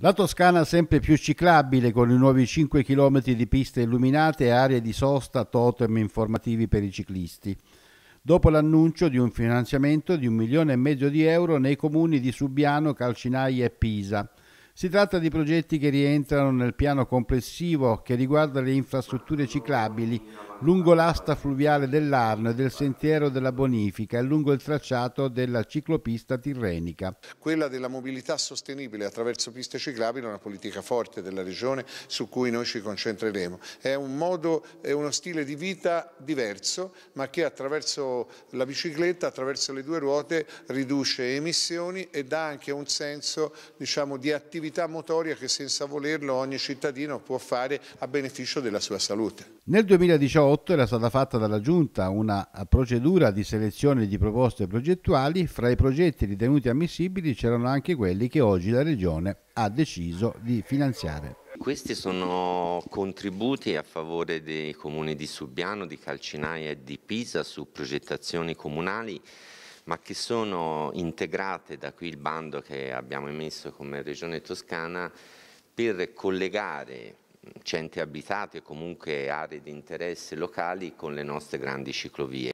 La Toscana sempre più ciclabile con i nuovi 5 km di piste illuminate e aree di sosta, totem informativi per i ciclisti. Dopo l'annuncio di un finanziamento di un milione e mezzo di euro nei comuni di Subiano, Calcinaia e Pisa. Si tratta di progetti che rientrano nel piano complessivo che riguarda le infrastrutture ciclabili lungo l'asta fluviale dell'Arno e del sentiero della Bonifica e lungo il tracciato della ciclopista tirrenica. Quella della mobilità sostenibile attraverso piste ciclabili è una politica forte della Regione su cui noi ci concentreremo. È un modo, è uno stile di vita diverso ma che attraverso la bicicletta, attraverso le due ruote riduce emissioni e dà anche un senso diciamo, di attività attività motoria che senza volerlo ogni cittadino può fare a beneficio della sua salute. Nel 2018 era stata fatta dalla Giunta una procedura di selezione di proposte progettuali, fra i progetti ritenuti ammissibili c'erano anche quelli che oggi la Regione ha deciso di finanziare. Questi sono contributi a favore dei comuni di Subiano, di Calcinaia e di Pisa su progettazioni comunali ma che sono integrate da qui il bando che abbiamo emesso come Regione Toscana per collegare centri abitati o comunque aree di interesse locali con le nostre grandi ciclovie.